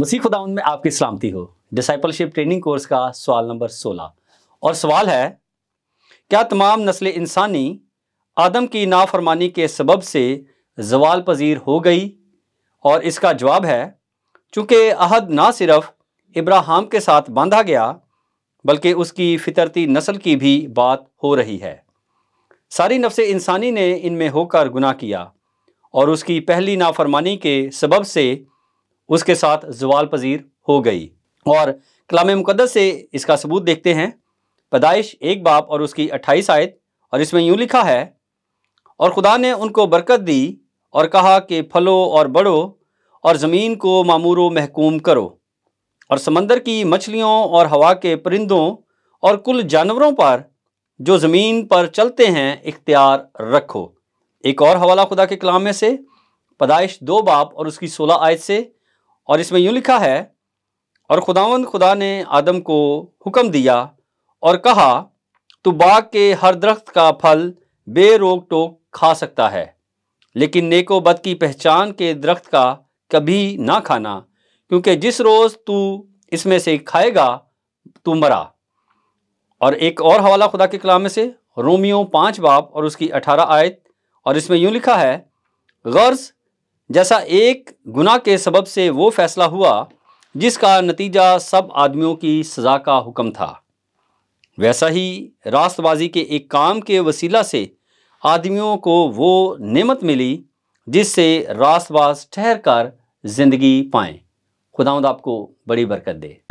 मसीह खुदाउन में आपकी सलामती हो डिसाइपलशिप ट्रेनिंग कोर्स का सवाल नंबर सोलह और सवाल है क्या तमाम नस्ल इंसानी आदम की नाफरमानी के सबब से जवाल पजीर हो गई और इसका जवाब है चूँकि अहद ना सिर्फ इब्राहम के साथ बांधा गया बल्कि उसकी फितरती नस्ल की भी बात हो रही है सारी नफ्स इंसानी ने इनमें होकर गुनाह किया और उसकी पहली नाफरमानी के सबब से उसके साथ जवाल पजीर हो गई और कलाम मुकदस से इसका सबूत देखते हैं पैदाइश एक बाप और उसकी अट्ठाईस आयत और इसमें यूँ लिखा है और खुदा ने उनको बरकत दी और कहा कि फलो और बढ़ो और ज़मीन को मामूर महकूम करो और समंदर की मछलियों और हवा के परिंदों और कुल जानवरों पर जो ज़मीन पर चलते हैं इख्तियार रखो एक और हवाला खुदा के कलाम में से पदाइश दो बाप और उसकी सोलह आयत से और इसमें यूँ लिखा है और खुदावंद खुदा ने आदम को हुक्म दिया और कहा तू बाग के हर दरख्त का फल बेरोक टोक खा सकता है लेकिन नेको बद की पहचान के दरख्त का कभी ना खाना क्योंकि जिस रोज़ तू इसमें से खाएगा तू मरा और एक और हवाला खुदा के कलाम से रोमियो पाँच बाप और उसकी अठारह आयत और इसमें यूँ लिखा है गर्ज जैसा एक गुना के सबब से वो फैसला हुआ जिसका नतीजा सब आदमियों की सज़ा का हुक्म था वैसा ही रास्तबाजी के एक काम के वसीला से आदमियों को वो नेमत मिली जिससे रास्तबाज ठहर कर ज़िंदगी पाएँ खुदावंद आपको बड़ी बरकत दे